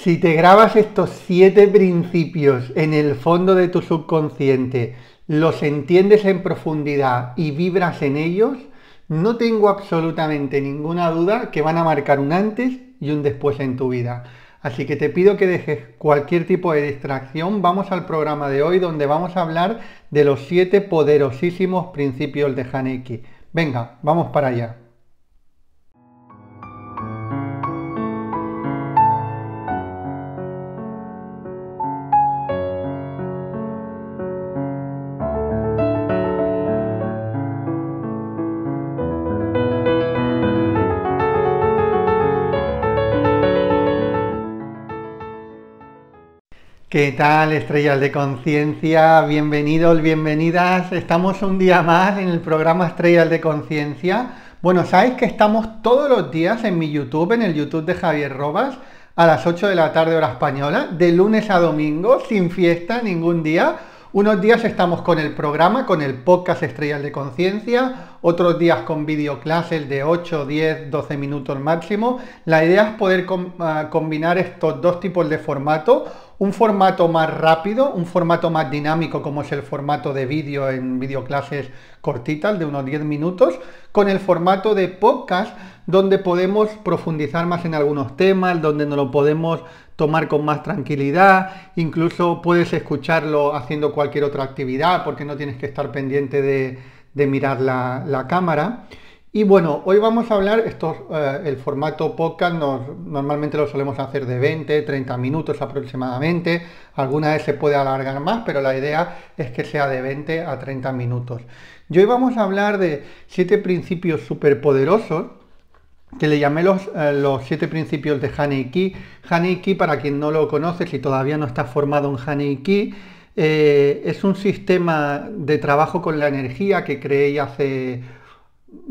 Si te grabas estos siete principios en el fondo de tu subconsciente, los entiendes en profundidad y vibras en ellos, no tengo absolutamente ninguna duda que van a marcar un antes y un después en tu vida. Así que te pido que dejes cualquier tipo de distracción. Vamos al programa de hoy donde vamos a hablar de los siete poderosísimos principios de Haneke. Venga, vamos para allá. ¿Qué tal, estrellas de conciencia? Bienvenidos, bienvenidas. Estamos un día más en el programa Estrellas de Conciencia. Bueno, sabéis que estamos todos los días en mi YouTube, en el YouTube de Javier Robas, a las 8 de la tarde hora española, de lunes a domingo, sin fiesta ningún día. Unos días estamos con el programa, con el podcast Estrellas de Conciencia, otros días con videoclases de 8, 10, 12 minutos máximo. La idea es poder ah, combinar estos dos tipos de formato un formato más rápido, un formato más dinámico como es el formato de vídeo en videoclases cortitas de unos 10 minutos, con el formato de podcast donde podemos profundizar más en algunos temas, donde nos lo podemos tomar con más tranquilidad, incluso puedes escucharlo haciendo cualquier otra actividad porque no tienes que estar pendiente de, mirar la cámara. Y bueno, hoy vamos a hablar, Esto, eh, el formato podcast normalmente lo solemos hacer de 20, 30 minutos aproximadamente, alguna vez se puede alargar más, pero la idea es que sea de 20 a 30 minutos. Y hoy vamos a hablar de siete principios superpoderosos que le llamé los, 7 eh, los siete principios de Haneki, Key, para quien no lo conoce, si todavía no está formado en Haneki, eh, es un sistema de trabajo con la energía que creé hace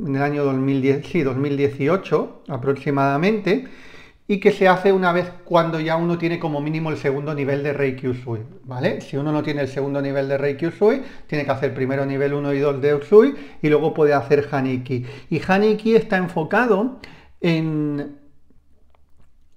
en el año 2010, sí, 2018 aproximadamente, y que se hace una vez cuando ya uno tiene como mínimo el segundo nivel de Reiki Usui, ¿vale? Si uno no tiene el segundo nivel de Reiki Usui, tiene que hacer primero nivel 1 y 2 de Usui y luego puede hacer Haniki. Y Haniki está enfocado en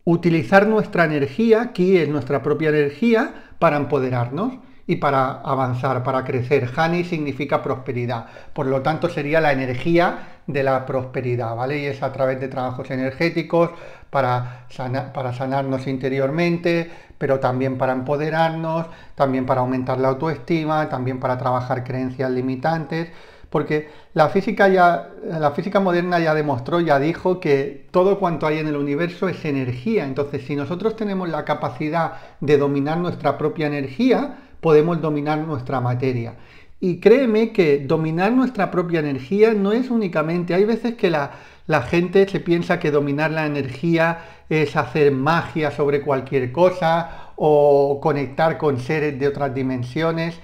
utilizar nuestra energía, que es nuestra propia energía, para empoderarnos y para avanzar, para crecer. Hani significa prosperidad, por lo tanto sería la energía de la prosperidad, ¿vale? Y es a través de trabajos energéticos para, para sanarnos interiormente, pero también para empoderarnos, también para aumentar la autoestima, también para trabajar creencias limitantes, porque la física, ya, la física moderna ya demostró, ya dijo que todo cuanto hay en el universo es energía. Entonces, si nosotros tenemos la capacidad de dominar nuestra propia energía, podemos dominar nuestra materia. Y créeme que dominar nuestra propia energía no es únicamente, hay veces que la, la gente se piensa que dominar la energía es hacer magia sobre cualquier cosa o conectar con seres de otras dimensiones.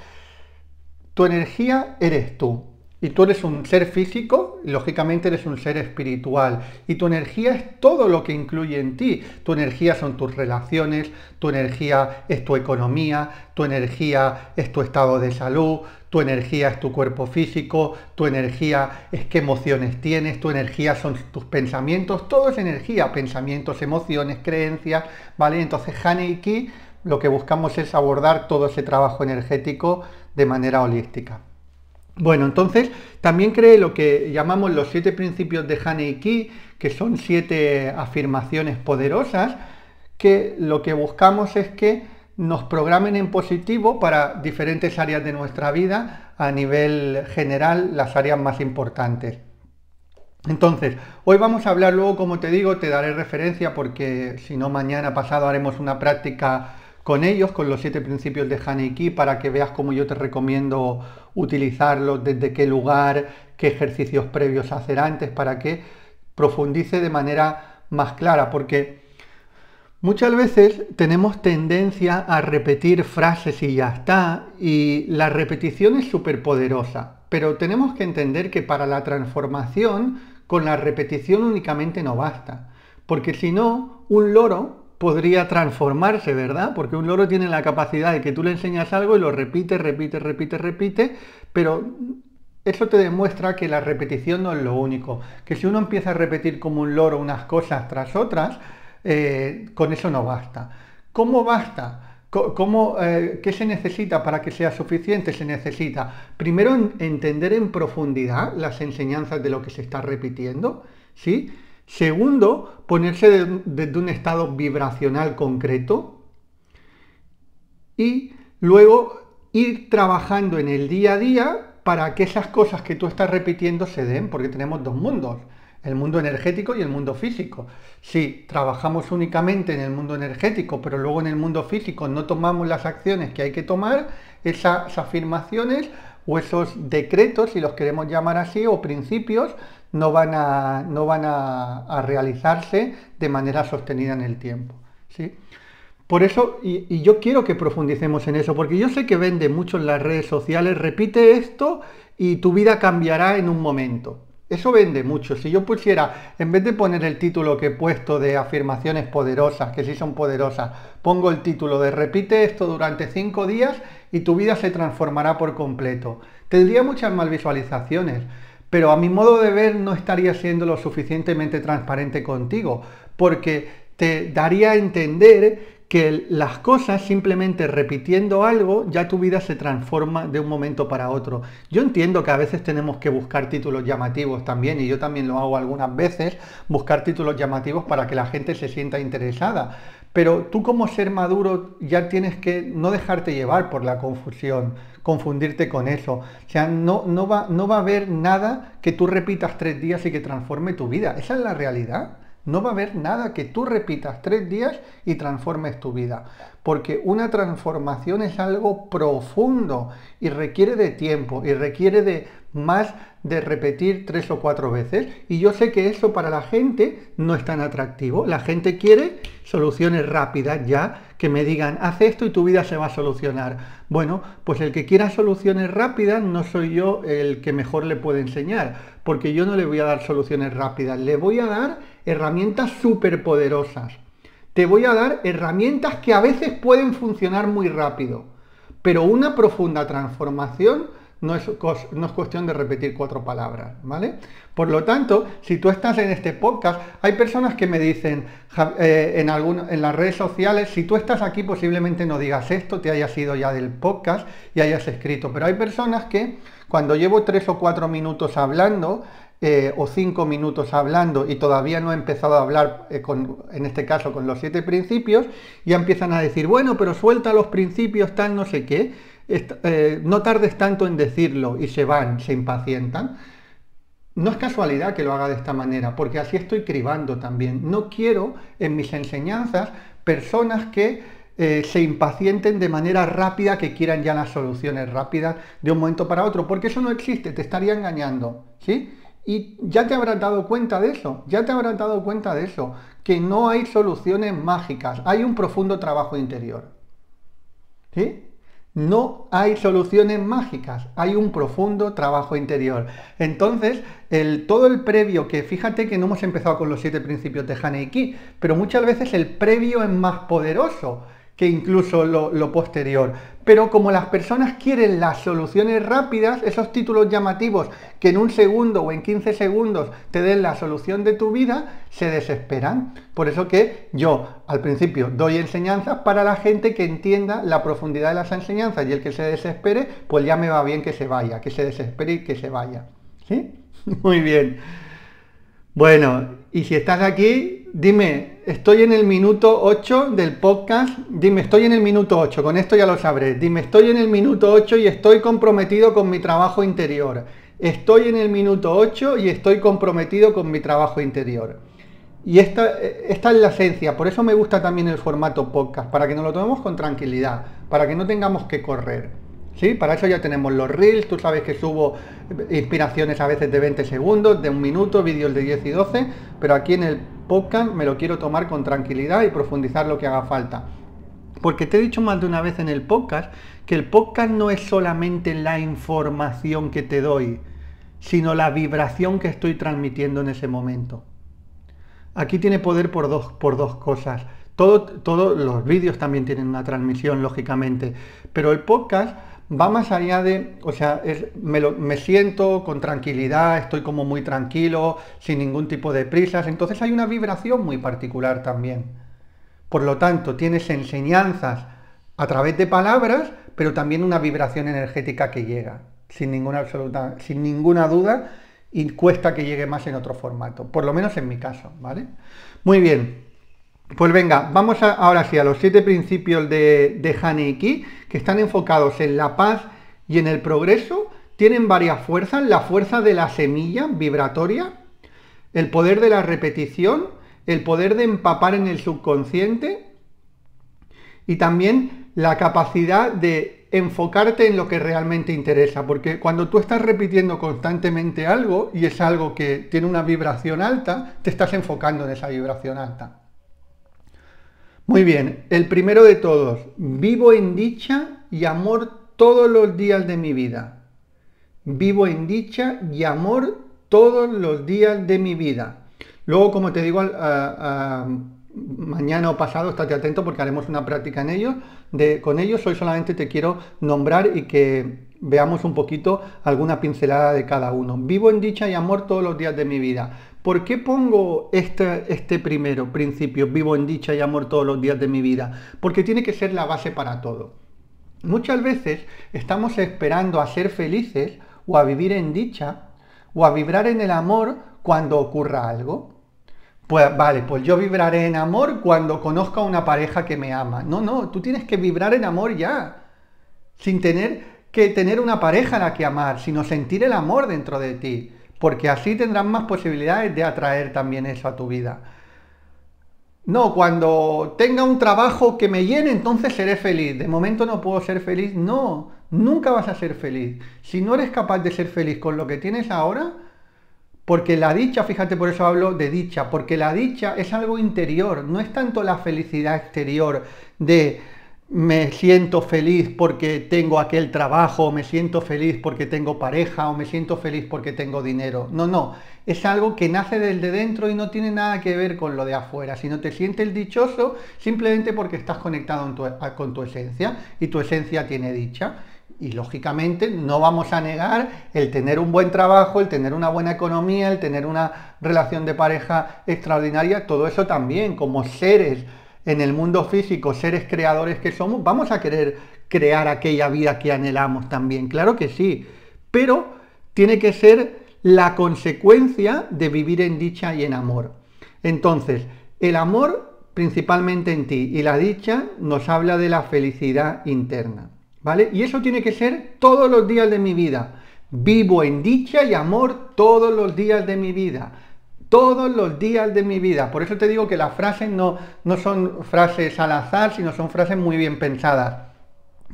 Tu energía eres tú. Y tú eres un ser físico, lógicamente eres un ser espiritual. Y tu energía es todo lo que incluye en ti. Tu energía son tus relaciones, tu energía es tu economía, tu energía es tu estado de salud, tu energía es tu cuerpo físico, tu energía es qué emociones tienes, tu energía son tus pensamientos, todo es energía, pensamientos, emociones, creencias, ¿vale? Entonces, Hane lo que buscamos es abordar todo ese trabajo energético de manera holística. Bueno, entonces también cree lo que llamamos los siete principios de Key, que son siete afirmaciones poderosas, que lo que buscamos es que nos programen en positivo para diferentes áreas de nuestra vida, a nivel general, las áreas más importantes. Entonces, hoy vamos a hablar luego, como te digo, te daré referencia porque si no, mañana pasado haremos una práctica con ellos, con los siete principios de Key, para que veas cómo yo te recomiendo utilizarlo, desde qué lugar, qué ejercicios previos hacer antes, para que profundice de manera más clara, porque muchas veces tenemos tendencia a repetir frases y ya está, y la repetición es súper poderosa, pero tenemos que entender que para la transformación con la repetición únicamente no basta, porque si no, un loro podría transformarse, ¿verdad? Porque un loro tiene la capacidad de que tú le enseñas algo y lo repite, repite, repite, repite, pero eso te demuestra que la repetición no es lo único, que si uno empieza a repetir como un loro unas cosas tras otras, eh, con eso no basta. ¿Cómo basta? Eh, ¿Qué se necesita para que sea suficiente? Se necesita primero entender en profundidad las enseñanzas de lo que se está repitiendo, ¿sí? Segundo, ponerse desde un estado vibracional concreto. Y luego ir trabajando en el día a día para que esas cosas que tú estás repitiendo se den, porque tenemos dos mundos, el mundo energético y el mundo físico. Si trabajamos únicamente en el mundo energético, pero luego en el mundo físico no tomamos las acciones que hay que tomar, esas afirmaciones o esos decretos, si los queremos llamar así, o principios, no van a, no van realizarse de manera sostenida en el tiempo. ¿sí? Por eso, y, yo quiero que profundicemos en eso, porque yo sé que vende mucho en las redes sociales, repite esto y tu vida cambiará en un momento. Eso vende mucho. Si yo pusiera, en vez de poner el título que he puesto de afirmaciones poderosas, que sí son poderosas, pongo el título de repite esto durante cinco días y tu vida se transformará por completo. Tendría muchas mal visualizaciones, pero a mi modo de ver no estaría siendo lo suficientemente transparente contigo, porque te daría a entender que las cosas simplemente repitiendo algo, ya tu vida se transforma de un momento para otro. Yo entiendo que a veces tenemos que buscar títulos llamativos también, y yo también lo hago algunas veces, buscar títulos llamativos para que la gente se sienta interesada. Pero tú como ser maduro ya tienes que no dejarte llevar por la confusión, confundirte con eso. O sea, no, no, va, no va a haber nada que tú repitas tres días y que transforme tu vida. Esa es la realidad. No va a haber nada que tú repitas tres días y transformes tu vida. Porque una transformación es algo profundo y requiere de tiempo y requiere de más de repetir tres o cuatro veces. Y yo sé que eso para la gente no es tan atractivo. La gente quiere soluciones rápidas ya, que me digan, haz esto y tu vida se va a solucionar bueno, pues el que quiera soluciones rápidas no soy yo el que mejor le puede enseñar, porque yo no le voy a dar soluciones rápidas, le voy a dar herramientas súper poderosas. Te voy a dar herramientas que a veces pueden funcionar muy rápido, pero una profunda transformación no es, cuestión de repetir cuatro palabras, ¿vale? Por lo tanto, si tú estás en este podcast, hay personas que me dicen eh, en, en las redes sociales, si tú estás aquí posiblemente no digas esto, te hayas ido ya del podcast y hayas escrito, pero hay personas que cuando llevo tres o cuatro minutos hablando, eh, o cinco minutos hablando y todavía no he empezado a hablar, eh, en este caso con los siete principios, ya empiezan a decir, bueno, pero suelta los principios, tal, no sé qué. Eh, no tardes tanto en decirlo y se van, se impacientan. No es casualidad que lo haga de esta manera, porque así estoy cribando también. No quiero en mis enseñanzas personas que eh, se impacienten de manera rápida, que quieran ya las soluciones rápidas de un momento para otro, porque eso no existe, te estaría engañando, ¿sí? Y ya te habrán dado cuenta de eso, ya te habrás dado cuenta de eso, que no hay soluciones mágicas, hay un profundo trabajo interior. ¿Sí? No hay soluciones mágicas, hay un profundo trabajo interior. Entonces, todo el previo, que fíjate que no hemos empezado con los siete principios de Haneki, pero muchas veces el previo es más poderoso que incluso lo posterior pero como las personas quieren las soluciones rápidas, esos títulos llamativos que en un segundo o en 15 segundos te den la solución de tu vida, se desesperan. Por eso que yo al principio doy enseñanzas para la gente que entienda la profundidad de las enseñanzas y el que se desespere, pues ya me va bien que se vaya, que se desespere y que se vaya. ¿Sí? Muy bien. Bueno, y si estás aquí, dime, estoy en el minuto 8 del podcast, dime, estoy en el minuto 8, con esto ya lo sabré, dime, estoy en el minuto 8 y estoy comprometido con mi trabajo interior, estoy en el minuto 8 y estoy comprometido con mi trabajo interior. Y esta, es la esencia, por eso me gusta también el formato podcast, para que nos lo tomemos con tranquilidad, para que no tengamos que correr. Sí, para eso ya tenemos los reels, tú sabes que subo inspiraciones a veces de 20 segundos, de un minuto, vídeos de 10 y 12, pero aquí en el podcast me lo quiero tomar con tranquilidad y profundizar lo que haga falta. Porque te he dicho más de una vez en el podcast que el podcast no es solamente la información que te doy, sino la vibración que estoy transmitiendo en ese momento. Aquí tiene poder por dos, por dos cosas. Todos los vídeos también tienen una transmisión, lógicamente, pero el podcast va más allá de, o sea, me, me, siento con tranquilidad, estoy como muy tranquilo, sin ningún tipo de prisas, entonces hay una vibración muy particular también. Por lo tanto, tienes enseñanzas a través de palabras, pero también una vibración energética que llega, sin ninguna, absoluta, sin ninguna duda, y cuesta que llegue más en otro formato, por lo menos en mi caso, ¿vale? Muy bien, pues venga, vamos ahora sí a los siete principios de, de que están enfocados en la paz y en el progreso. Tienen varias fuerzas, la fuerza de la semilla vibratoria, el poder de la repetición, el poder de empapar en el subconsciente y también la capacidad de enfocarte en lo que realmente interesa, porque cuando tú estás repitiendo constantemente algo y es algo que tiene una vibración alta, te estás enfocando en esa vibración alta. Muy bien, el primero de todos, vivo en dicha y amor todos los días de mi vida. Vivo en dicha y amor todos los días de mi vida. Luego, como te digo, mañana o pasado, estate atento porque haremos una práctica en De, con ellos hoy solamente te quiero nombrar y que veamos un poquito alguna pincelada de cada uno. Vivo en dicha y amor todos los días de mi vida. ¿Por qué pongo este, este primero principio, vivo en dicha y amor todos los días de mi vida? Porque tiene que ser la base para todo. Muchas veces estamos esperando a ser felices o a vivir en dicha o a vibrar en el amor cuando ocurra algo. Pues vale, pues yo vibraré en amor cuando conozca una pareja que me ama. No, no, tú tienes que vibrar en amor ya, sin tener que tener una pareja a la que amar, sino sentir el amor dentro de ti porque así tendrás más posibilidades de atraer también eso a tu vida. No, cuando tenga un trabajo que me llene, entonces seré feliz. De momento no puedo ser feliz. No, nunca vas a ser feliz. Si no eres capaz de ser feliz con lo que tienes ahora, porque la dicha, fíjate, por eso hablo de dicha, porque la dicha es algo interior, no es tanto la felicidad exterior de me siento feliz porque tengo aquel trabajo, me siento feliz porque tengo pareja, o me siento feliz porque tengo dinero. No, no, es algo que nace desde dentro y no tiene nada que ver con lo de afuera, sino te sientes dichoso simplemente porque estás conectado con tu esencia y tu esencia tiene dicha. Y lógicamente no vamos a negar el tener un buen trabajo, el tener una buena economía, el tener una relación de pareja extraordinaria, todo eso también como seres en el mundo físico, seres creadores que somos, vamos a querer crear aquella vida que anhelamos también, claro que sí, pero tiene que ser la consecuencia de vivir en dicha y en amor. Entonces, el amor principalmente en ti y la dicha nos habla de la felicidad interna, ¿vale? Y eso tiene que ser todos los días de mi vida. Vivo en dicha y amor todos los días de mi vida todos los días de mi vida. Por eso te digo que las frases no, son frases al azar, sino son frases muy bien pensadas.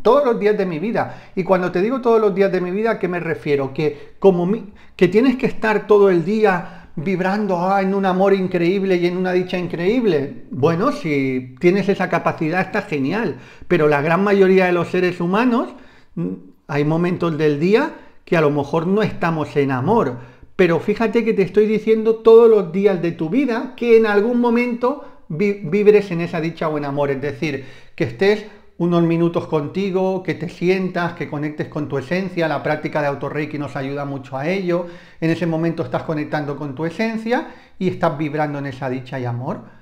Todos los días de mi vida. Y cuando te digo todos los días de mi vida, ¿a qué me refiero? Que, como que tienes que estar todo el día vibrando ah, en un amor increíble y en una dicha increíble. Bueno, si tienes esa capacidad está genial, pero la gran mayoría de los seres humanos mm, hay momentos del día que a lo mejor no estamos en amor. Pero fíjate que te estoy diciendo todos los días de tu vida que en algún momento vibres en esa dicha o en amor. Es decir, que estés unos minutos contigo, que te sientas, que conectes con tu esencia. La práctica de autorreiki nos ayuda mucho a ello. En ese momento estás conectando con tu esencia y estás vibrando en esa dicha y amor.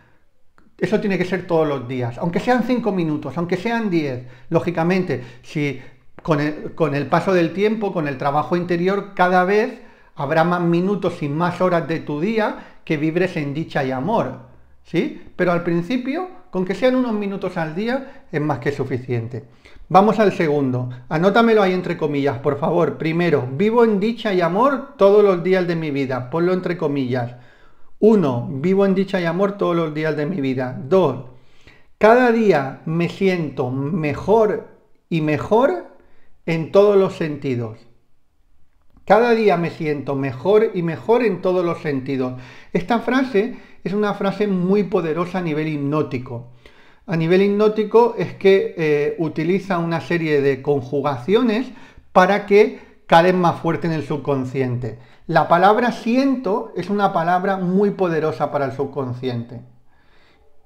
Eso tiene que ser todos los días, aunque sean cinco minutos, aunque sean diez. Lógicamente, si con el, paso del tiempo, con el trabajo interior, cada vez Habrá más minutos y más horas de tu día que vibres en dicha y amor. ¿Sí? Pero al principio, con que sean unos minutos al día, es más que suficiente. Vamos al segundo. Anótamelo ahí entre comillas, por favor. Primero, vivo en dicha y amor todos los días de mi vida. Ponlo entre comillas. Uno, vivo en dicha y amor todos los días de mi vida. Dos, cada día me siento mejor y mejor en todos los sentidos. Cada día me siento mejor y mejor en todos los sentidos. Esta frase es una frase muy poderosa a nivel hipnótico. A nivel hipnótico es que eh, utiliza una serie de conjugaciones para que caden más fuerte en el subconsciente. La palabra siento es una palabra muy poderosa para el subconsciente.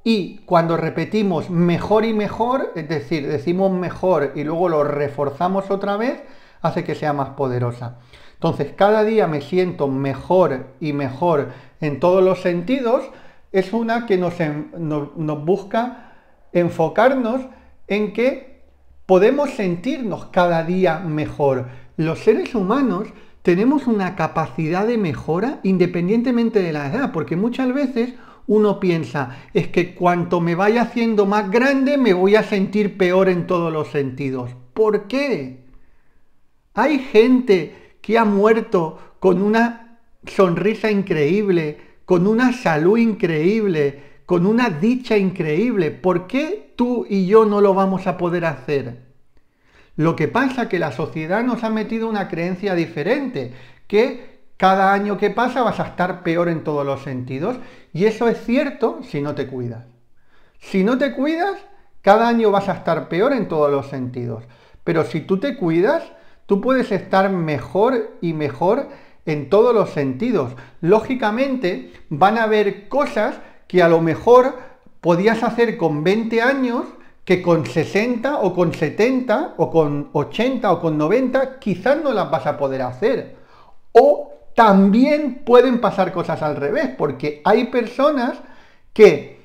Y cuando repetimos mejor y mejor, es decir, decimos mejor y luego lo reforzamos otra vez, hace que sea más poderosa. Entonces, cada día me siento mejor y mejor en todos los sentidos, es una que nos, busca enfocarnos en que podemos sentirnos cada día mejor. Los seres humanos tenemos una capacidad de mejora independientemente de la edad, porque muchas veces uno piensa, es que cuanto me vaya haciendo más grande me voy a sentir peor en todos los sentidos. ¿Por qué? Hay gente que ha muerto con una sonrisa increíble, con una salud increíble, con una dicha increíble. ¿Por qué tú y yo no lo vamos a poder hacer? Lo que pasa es que la sociedad nos ha metido una creencia diferente, que cada año que pasa vas a estar peor en todos los sentidos, y eso es cierto si no te cuidas. Si no te cuidas, cada año vas a estar peor en todos los sentidos. Pero si tú te cuidas, Tú puedes estar mejor y mejor en todos los sentidos. Lógicamente van a haber cosas que a lo mejor podías hacer con 20 años que con 60 o con 70 o con 80 o con 90 quizás no las vas a poder hacer. O también pueden pasar cosas al revés, porque hay personas que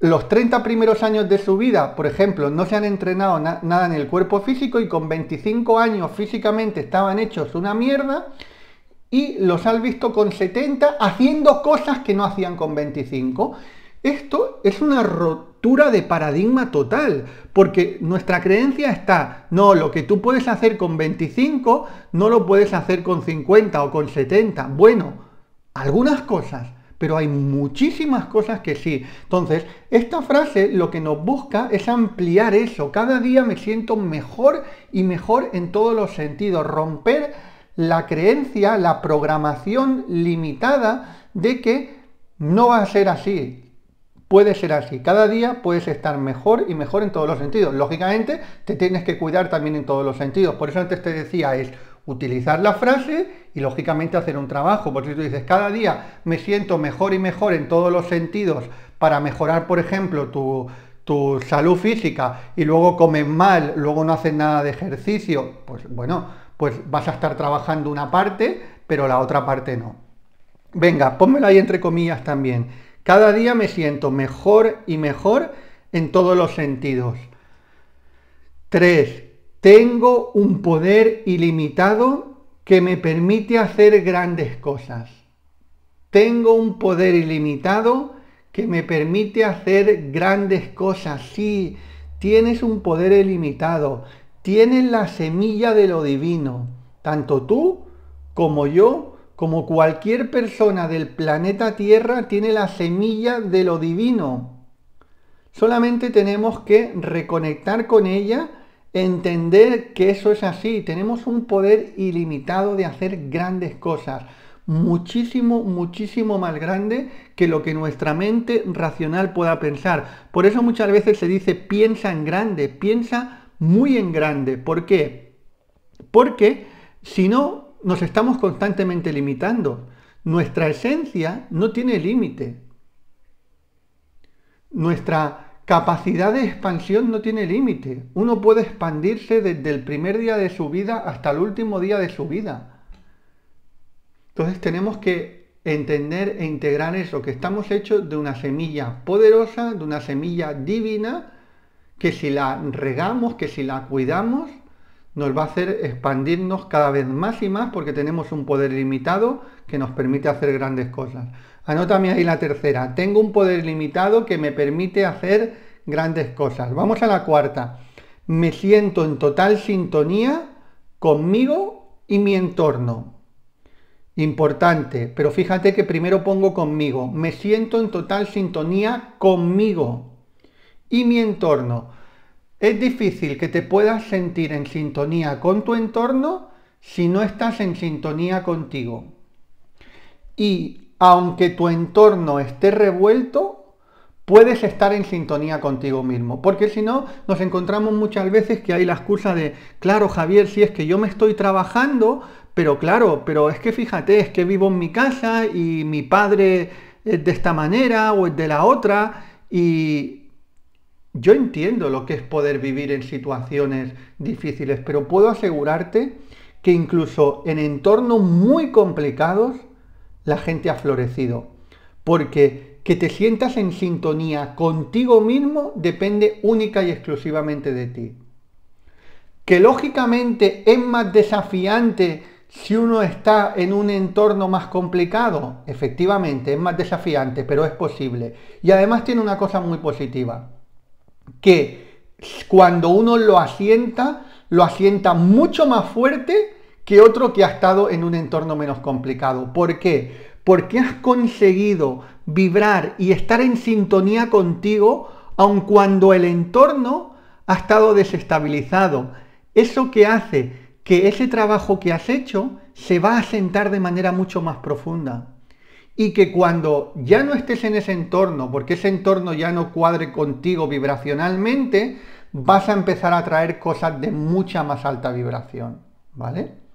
los 30 primeros años de su vida, por ejemplo, no se han entrenado nada en el cuerpo físico y con 25 años físicamente estaban hechos una mierda y los han visto con 70 haciendo cosas que no hacían con 25. Esto es una rotura de paradigma total, porque nuestra creencia está, no, lo que tú puedes hacer con 25 no lo puedes hacer con 50 o con 70. Bueno, algunas cosas, pero hay muchísimas cosas que sí. Entonces, esta frase lo que nos busca es ampliar eso. Cada día me siento mejor y mejor en todos los sentidos. Romper la creencia, la programación limitada de que no va a ser así. Puede ser así. Cada día puedes estar mejor y mejor en todos los sentidos. Lógicamente, te tienes que cuidar también en todos los sentidos. Por eso antes te decía, es utilizar la frase y lógicamente hacer un trabajo. Porque si tú dices, cada día me siento mejor y mejor en todos los sentidos para mejorar, por ejemplo, tu, salud física y luego comes mal, luego no haces nada de ejercicio, pues bueno, pues vas a estar trabajando una parte, pero la otra parte no. Venga, pónmelo ahí entre comillas también. Cada día me siento mejor y mejor en todos los sentidos. Tres. Tengo un poder ilimitado que me permite hacer grandes cosas. Tengo un poder ilimitado que me permite hacer grandes cosas. Sí, tienes un poder ilimitado. Tienes la semilla de lo divino. Tanto tú como yo, como cualquier persona del planeta Tierra, tiene la semilla de lo divino. Solamente tenemos que reconectar con ella entender que eso es así. Tenemos un poder ilimitado de hacer grandes cosas, muchísimo, muchísimo más grande que lo que nuestra mente racional pueda pensar. Por eso muchas veces se dice piensa en grande, piensa muy en grande. ¿Por qué? Porque si no, nos estamos constantemente limitando. Nuestra esencia no tiene límite. Nuestra capacidad de expansión no tiene límite. Uno puede expandirse desde el primer día de su vida hasta el último día de su vida. Entonces tenemos que entender e integrar eso, que estamos hechos de una semilla poderosa, de una semilla divina, que si la regamos, que si la cuidamos, nos va a hacer expandirnos cada vez más y más porque tenemos un poder limitado que nos permite hacer grandes cosas. Anótame ahí la tercera. Tengo un poder limitado que me permite hacer grandes cosas. Vamos a la cuarta. Me siento en total sintonía conmigo y mi entorno. Importante, pero fíjate que primero pongo conmigo. Me siento en total sintonía conmigo y mi entorno. Es difícil que te puedas sentir en sintonía con tu entorno si no estás en sintonía contigo. Y aunque tu entorno esté revuelto, puedes estar en sintonía contigo mismo. Porque si no, nos encontramos muchas veces que hay la excusa de, claro, Javier, si es que yo me estoy trabajando, pero claro, pero es que fíjate, es que vivo en mi casa y mi padre es de esta manera o es de la otra y... Yo entiendo lo que es poder vivir en situaciones difíciles, pero puedo asegurarte que incluso en entornos muy complicados la gente ha florecido. Porque que te sientas en sintonía contigo mismo depende única y exclusivamente de ti. Que lógicamente es más desafiante si uno está en un entorno más complicado, efectivamente es más desafiante, pero es posible. Y además tiene una cosa muy positiva, que cuando uno lo asienta, lo asienta mucho más fuerte que otro que ha estado en un entorno menos complicado. ¿Por qué? Porque has conseguido vibrar y estar en sintonía contigo aun cuando el entorno ha estado desestabilizado. Eso que hace que ese trabajo que has hecho se va a sentar de manera mucho más profunda. Y que cuando ya no estés en ese entorno, porque ese entorno ya no cuadre contigo vibracionalmente, vas a empezar a traer cosas de mucha más alta vibración. ¿Vale?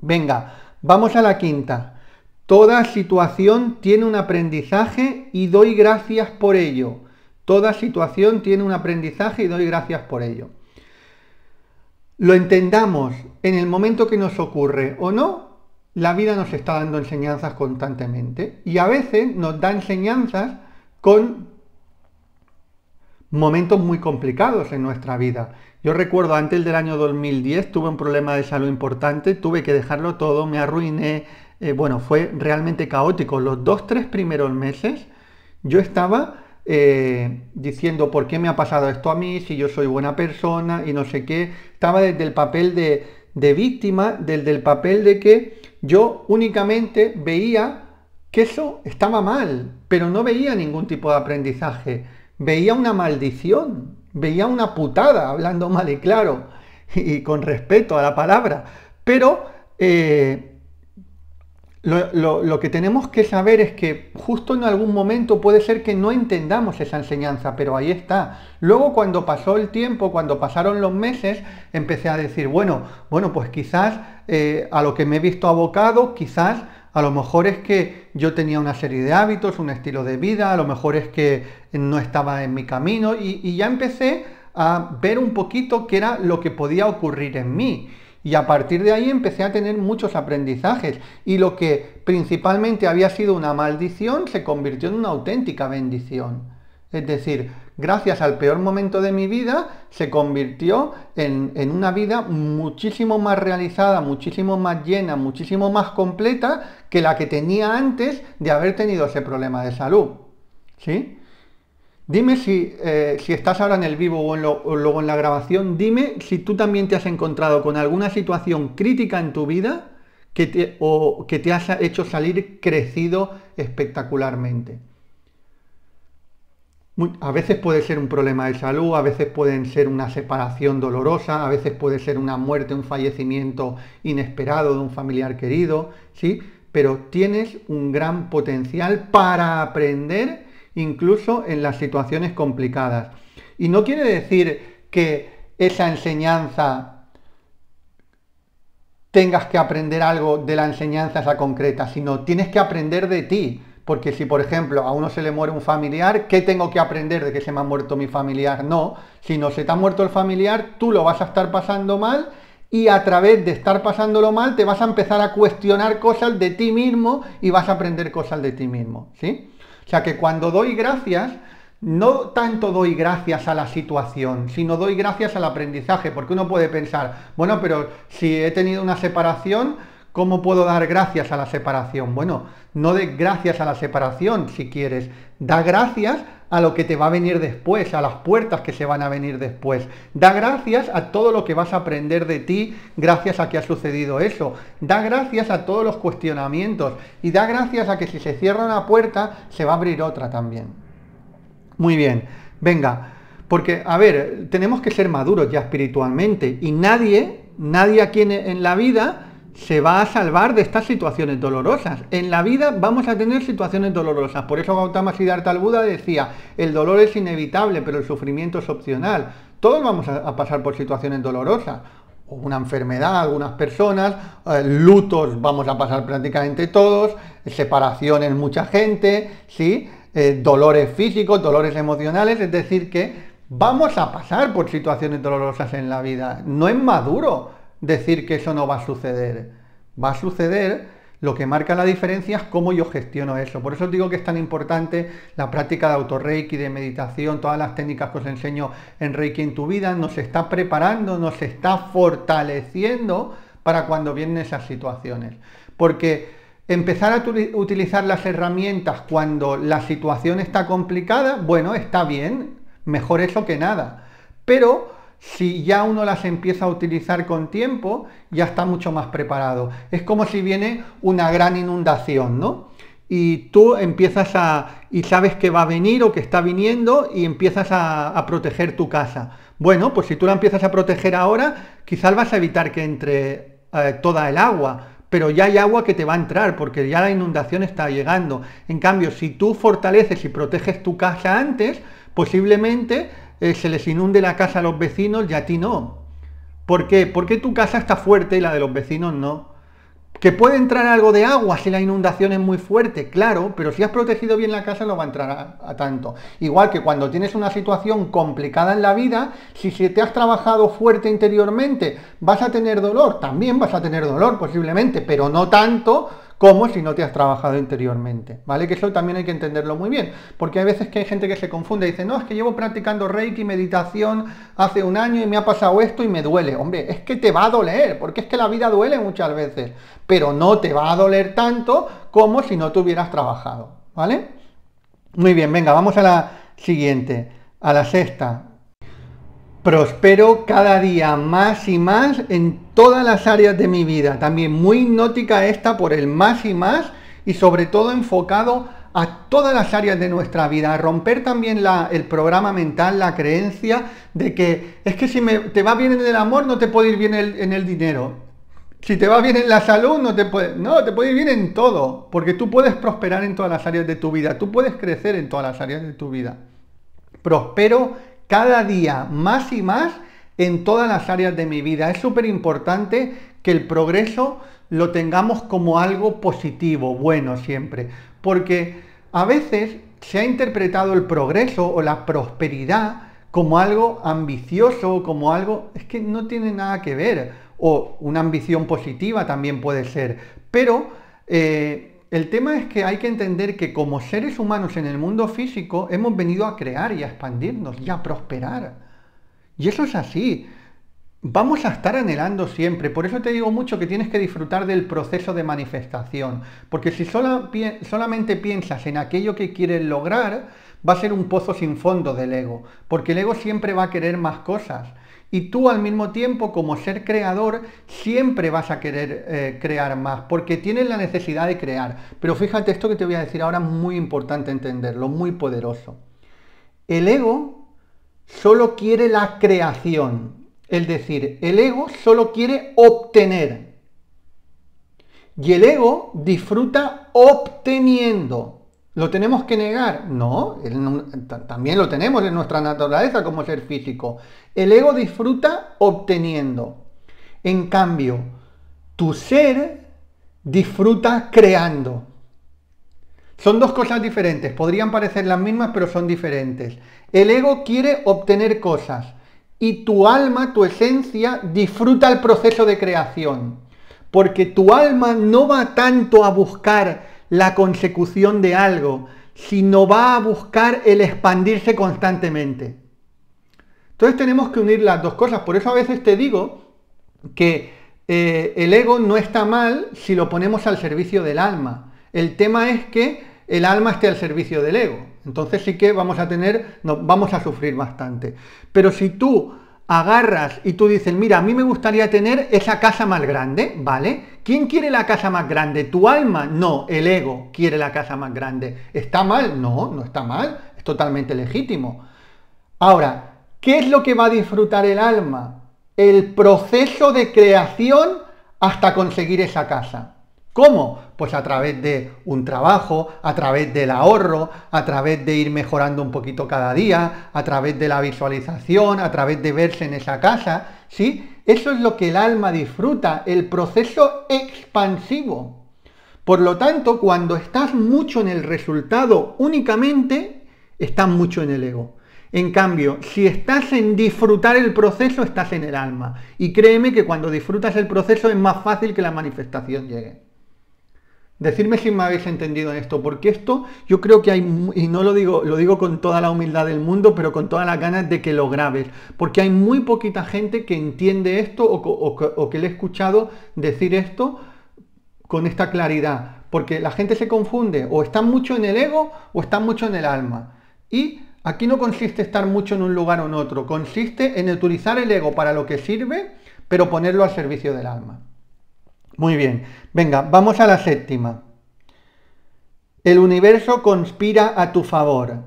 Venga, vamos a la quinta. Toda situación tiene un aprendizaje y doy gracias por ello. Toda situación tiene un aprendizaje y doy gracias por ello. Lo entendamos en el momento que nos ocurre o no, la vida nos está dando enseñanzas constantemente y a veces nos da enseñanzas con momentos muy complicados en nuestra vida. Yo recuerdo antes del año 2010 tuve un problema de salud importante, tuve que dejarlo todo, me arruiné, eh, bueno, fue realmente caótico. Los dos, tres primeros meses yo estaba eh, diciendo por qué me ha pasado esto a mí, si yo soy buena persona y no sé qué. Estaba desde el papel de, de víctima, desde el papel de que yo únicamente veía que eso estaba mal, pero no veía ningún tipo de aprendizaje veía una maldición, veía una putada, hablando mal y claro, y con respeto a la palabra. Pero eh, lo, que tenemos que saber es que justo en algún momento puede ser que no entendamos esa enseñanza, pero ahí está. Luego cuando pasó el tiempo, cuando pasaron los meses, empecé a decir, bueno, bueno, pues quizás eh, a lo que me he visto abocado, quizás a lo mejor es que yo tenía una serie de hábitos, un estilo de vida, a lo mejor es que no estaba en mi camino y, ya empecé a ver un poquito qué era lo que podía ocurrir en mí. Y a partir de ahí empecé a tener muchos aprendizajes y lo que principalmente había sido una maldición se convirtió en una auténtica bendición. Es decir, gracias al peor momento de mi vida, se convirtió en, una vida muchísimo más realizada, muchísimo más llena, muchísimo más completa que la que tenía antes de haber tenido ese problema de salud. ¿Sí? Dime si, eh, estás ahora en el vivo o, luego en la grabación, dime si tú también te has encontrado con alguna situación crítica en tu vida que te, o que te has hecho salir crecido espectacularmente a veces puede ser un problema de salud, a veces pueden ser una separación dolorosa, a veces puede ser una muerte, un fallecimiento inesperado de un familiar querido, ¿sí? Pero tienes un gran potencial para aprender incluso en las situaciones complicadas. Y no quiere decir que esa enseñanza tengas que aprender algo de la enseñanza esa concreta, sino tienes que aprender de ti, porque si, por ejemplo, a uno se le muere un familiar, ¿qué tengo que aprender de que se me ha muerto mi familiar? No, si no se te ha muerto el familiar, tú lo vas a estar pasando mal y a través de estar pasándolo mal te vas a empezar a cuestionar cosas de ti mismo y vas a aprender cosas de ti mismo, ¿sí? O sea que cuando doy gracias, no tanto doy gracias a la situación, sino doy gracias al aprendizaje, porque uno puede pensar, bueno, pero si he tenido una separación, ¿Cómo puedo dar gracias a la separación? Bueno, no de gracias a la separación si quieres. Da gracias a lo que te va a venir después, a las puertas que se van a venir después. Da gracias a todo lo que vas a aprender de ti gracias a que ha sucedido eso. Da gracias a todos los cuestionamientos. Y da gracias a que si se cierra una puerta, se va a abrir otra también. Muy bien. Venga. Porque, a ver, tenemos que ser maduros ya espiritualmente. Y nadie, nadie aquí en la vida se va a salvar de estas situaciones dolorosas. En la vida vamos a tener situaciones dolorosas. Por eso Gautama Siddhartha Buda decía, el dolor es inevitable, pero el sufrimiento es opcional. Todos vamos a pasar por situaciones dolorosas una enfermedad, algunas personas, eh, lutos vamos a pasar prácticamente todos, separaciones mucha gente, ¿sí? Eh, dolores físicos, dolores emocionales, es decir que vamos a pasar por situaciones dolorosas en la vida. No es maduro decir que eso no va a suceder. Va a suceder, lo que marca la diferencia es cómo yo gestiono eso. Por eso digo que es tan importante la práctica de autorreiki, de meditación, todas las técnicas que os enseño en Reiki en tu vida, nos está preparando, nos está fortaleciendo para cuando vienen esas situaciones. Porque empezar a utilizar las herramientas cuando la situación está complicada, bueno, está bien, mejor eso que nada. Pero si ya uno las empieza a utilizar con tiempo, ya está mucho más preparado. Es como si viene una gran inundación, ¿no? Y tú empiezas a, y sabes que va a venir o que está viniendo y empiezas a, proteger tu casa. Bueno, pues si tú la empiezas a proteger ahora, quizás vas a evitar que entre eh, toda el agua, pero ya hay agua que te va a entrar porque ya la inundación está llegando. En cambio, si tú fortaleces y proteges tu casa antes, posiblemente eh, se les inunde la casa a los vecinos y a ti no. ¿Por qué? Porque tu casa está fuerte y la de los vecinos no. Que puede entrar algo de agua si la inundación es muy fuerte, claro, pero si has protegido bien la casa no va a entrar a, tanto. Igual que cuando tienes una situación complicada en la vida, si, si te has trabajado fuerte interiormente, vas a tener dolor, también vas a tener dolor posiblemente, pero no tanto como si no te has trabajado interiormente, ¿vale? Que eso también hay que entenderlo muy bien, porque hay veces que hay gente que se confunde y dice, no, es que llevo practicando reiki, meditación hace un año y me ha pasado esto y me duele. Hombre, es que te va a doler, porque es que la vida duele muchas veces, pero no te va a doler tanto como si no te hubieras trabajado, ¿vale? Muy bien, venga, vamos a la siguiente, a la sexta prospero cada día más y más en todas las áreas de mi vida. También muy hipnótica esta por el más y más y sobre todo enfocado a todas las áreas de nuestra vida, romper también el programa mental, la creencia de que es que si te va bien en el amor no te puede ir bien en el dinero. Si te va bien en la salud, no te puede, no, te puede ir bien en todo, porque tú puedes prosperar en todas las áreas de tu vida, tú puedes crecer en todas las áreas de tu vida. Prospero cada día más y más en todas las áreas de mi vida. Es súper importante que el progreso lo tengamos como algo positivo, bueno siempre, porque a veces se ha interpretado el progreso o la prosperidad como algo ambicioso, como algo, es que no tiene nada que ver, o una ambición positiva también puede ser, pero eh, el tema es que hay que entender que como seres humanos en el mundo físico hemos venido a crear y a expandirnos y a prosperar. Y eso es así. Vamos a estar anhelando siempre. Por eso te digo mucho que tienes que disfrutar del proceso de manifestación. Porque si solamente piensas en aquello que quieres lograr, va a ser un pozo sin fondo del ego. Porque el ego siempre va a querer más cosas. Y tú al mismo tiempo, como ser creador, siempre vas a querer eh, crear más, porque tienes la necesidad de crear. Pero fíjate esto que te voy a decir ahora, es muy importante entenderlo, muy poderoso. El ego solo quiere la creación. Es decir, el ego solo quiere obtener. Y el ego disfruta obteniendo. ¿Lo tenemos que negar? No, también lo tenemos en nuestra naturaleza como ser físico. El ego disfruta obteniendo. En cambio, tu ser disfruta creando. Son dos cosas diferentes, podrían parecer las mismas, pero son diferentes. El ego quiere obtener cosas y tu alma, tu esencia, disfruta el proceso de creación. Porque tu alma no va tanto a buscar la consecución de algo, si no va a buscar el expandirse constantemente. Entonces tenemos que unir las dos cosas. Por eso a veces te digo que eh, el ego no está mal si lo ponemos al servicio del alma. El tema es que el alma esté al servicio del ego. Entonces sí que vamos a tener, no, vamos a sufrir bastante. Pero si tú agarras y tú dices, mira, a mí me gustaría tener esa casa más grande, ¿vale? ¿Quién quiere la casa más grande? ¿Tu alma? No, el ego quiere la casa más grande. ¿Está mal? No, no está mal, es totalmente legítimo. Ahora, ¿qué es lo que va a disfrutar el alma? El proceso de creación hasta conseguir esa casa. ¿Cómo? Pues a través de un trabajo, a través del ahorro, a través de ir mejorando un poquito cada día, a través de la visualización, a través de verse en esa casa, ¿sí? Eso es lo que el alma disfruta, el proceso expansivo. Por lo tanto, cuando estás mucho en el resultado únicamente, estás mucho en el ego. En cambio, si estás en disfrutar el proceso, estás en el alma. Y créeme que cuando disfrutas el proceso es más fácil que la manifestación llegue. Decirme si me habéis entendido en esto, porque esto yo creo que hay, y no lo digo, lo digo con toda la humildad del mundo, pero con todas las ganas de que lo grabes, porque hay muy poquita gente que entiende esto o, o que le he escuchado decir esto con esta claridad, porque la gente se confunde, o está mucho en el ego o está mucho en el alma. Y aquí no consiste estar mucho en un lugar o en otro, consiste en utilizar el ego para lo que sirve, pero ponerlo al servicio del alma. Muy bien. Venga, vamos a la séptima. El universo conspira a tu favor.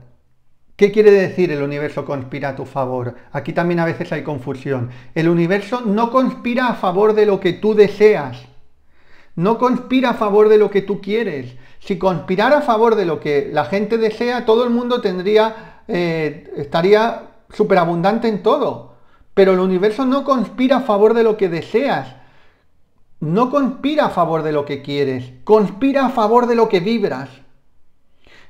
¿Qué quiere decir el universo conspira a tu favor? Aquí también a veces hay confusión. El universo no conspira a favor de lo que tú deseas. No conspira a favor de lo que tú quieres. Si conspirara a favor de lo que la gente desea, todo el mundo tendría, eh, estaría superabundante en todo. Pero el universo no conspira a favor de lo que deseas no conspira a favor de lo que quieres, conspira a favor de lo que vibras.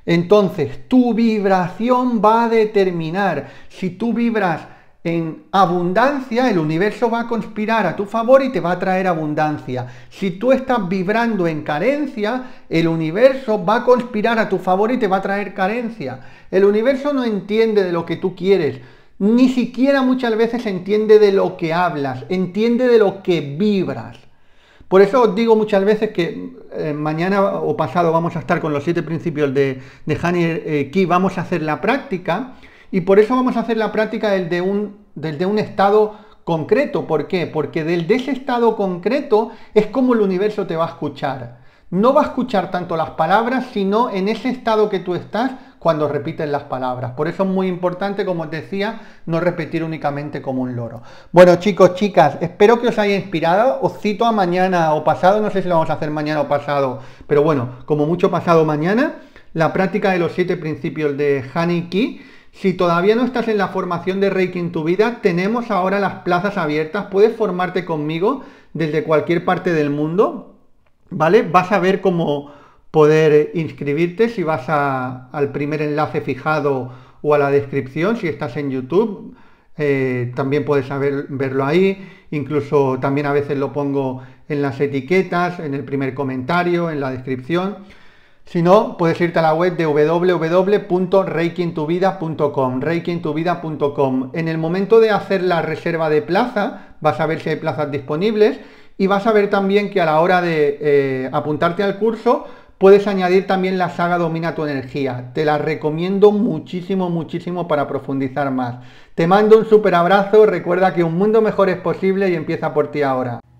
Entonces, tu vibración va a determinar. Si tú vibras en abundancia, el universo va a conspirar a tu favor y te va a traer abundancia. Si tú estás vibrando en carencia, el universo va a conspirar a tu favor y te va a traer carencia. El universo no entiende de lo que tú quieres. Ni siquiera muchas veces entiende de lo que hablas, entiende de lo que vibras. Por eso digo muchas veces que eh, mañana o pasado vamos a estar con los siete principios de, de eh, vamos a hacer la práctica y por eso vamos a hacer la práctica desde de un, un estado concreto. ¿Por qué? Porque del de ese estado concreto es como el universo te va a escuchar. No va a escuchar tanto las palabras, sino en ese estado que tú estás, cuando repiten las palabras. Por eso es muy importante, como os decía, no repetir únicamente como un loro. Bueno, chicos, chicas, espero que os haya inspirado. Os cito a mañana o pasado, no sé si lo vamos a hacer mañana o pasado, pero bueno, como mucho pasado mañana, la práctica de los siete principios de Haniki. Si todavía no estás en la formación de Reiki en tu vida, tenemos ahora las plazas abiertas. Puedes formarte conmigo desde cualquier parte del mundo, ¿vale? Vas a ver cómo poder eh, inscribirte si vas al primer enlace fijado o a la descripción, si estás en YouTube. Eh, también puedes saber, verlo ahí, incluso también a veces lo pongo en las etiquetas, en el primer comentario, en la descripción. Si no, puedes irte a la web de www.reikintuvida.com, En el momento de hacer la reserva de plaza, vas a ver si hay plazas disponibles y vas a ver también que a la hora de eh, apuntarte al curso, Puedes añadir también la saga Domina tu energía. Te la recomiendo muchísimo, muchísimo para profundizar más. Te mando un super abrazo. Recuerda que un mundo mejor es posible y empieza por ti ahora.